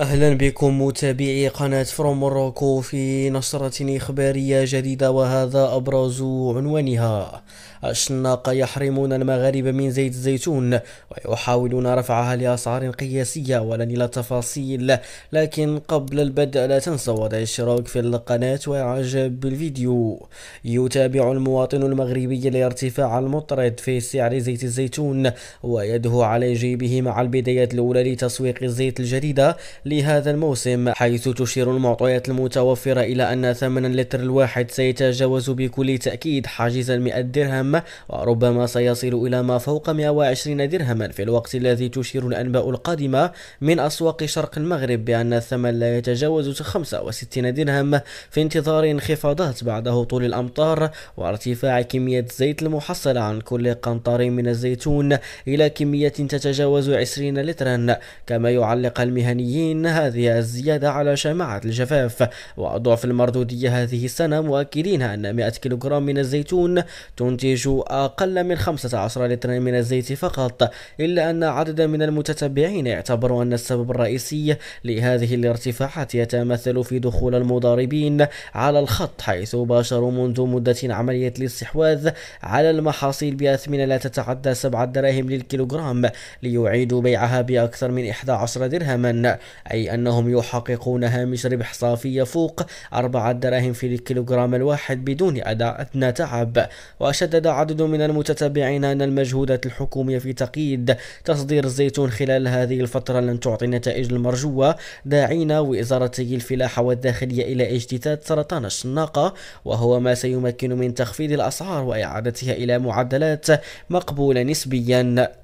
اهلا بكم متابعي قناة فروم موروكو في نشرة اخبارية جديدة وهذا ابرز عنوانها الشناق يحرمون المغاربة من زيت الزيتون ويحاولون رفعها لاسعار قياسية ولن الى تفاصيل لكن قبل البدء لا تنسوا وضع الاشتراك في القناة واعجاب بالفيديو يتابع المواطن المغربي الارتفاع المطرد في سعر زيت الزيتون ويده على جيبه مع البدايات الاولى لتسويق الزيت الجديدة لهذا الموسم حيث تشير المعطيات المتوفرة إلى أن ثمن اللتر الواحد سيتجاوز بكل تأكيد حاجز 100 درهم وربما سيصل إلى ما فوق 120 درهما في الوقت الذي تشير الأنباء القادمة من أسواق شرق المغرب بأن الثمن لا يتجاوز 65 درهم في انتظار انخفاضات بعد هطول الأمطار وارتفاع كمية الزيت المحصلة عن كل قنطر من الزيتون إلى كمية تتجاوز 20 لترا كما يعلق المهنيين إن هذه الزيادة على شماعة الجفاف وضعف المردودية هذه السنة مؤكدين أن 100 كيلوغرام من الزيتون تنتج أقل من 15 لترا من الزيت فقط إلا أن عددا من المتتبعين يعتبروا أن السبب الرئيسي لهذه الارتفاعات يتمثل في دخول المضاربين على الخط حيث باشروا منذ مدة عملية الاستحواذ على المحاصيل بأثمنة لا تتعدى 7 دراهم للكيلوغرام ليعيدوا بيعها بأكثر من 11 درهما أي أنهم يحققون هامش ربح صافي يفوق أربعة دراهم في الكيلوغرام الواحد بدون أدنى تعب وشدد عدد من المتتبعين أن المجهودات الحكومية في تقييد تصدير الزيتون خلال هذه الفترة لن تعطي النتائج المرجوة داعين وزارتي الفلاحة والداخلية إلى اجتثاث سرطان الشناقة وهو ما سيمكن من تخفيض الأسعار وإعادتها إلى معدلات مقبولة نسبيا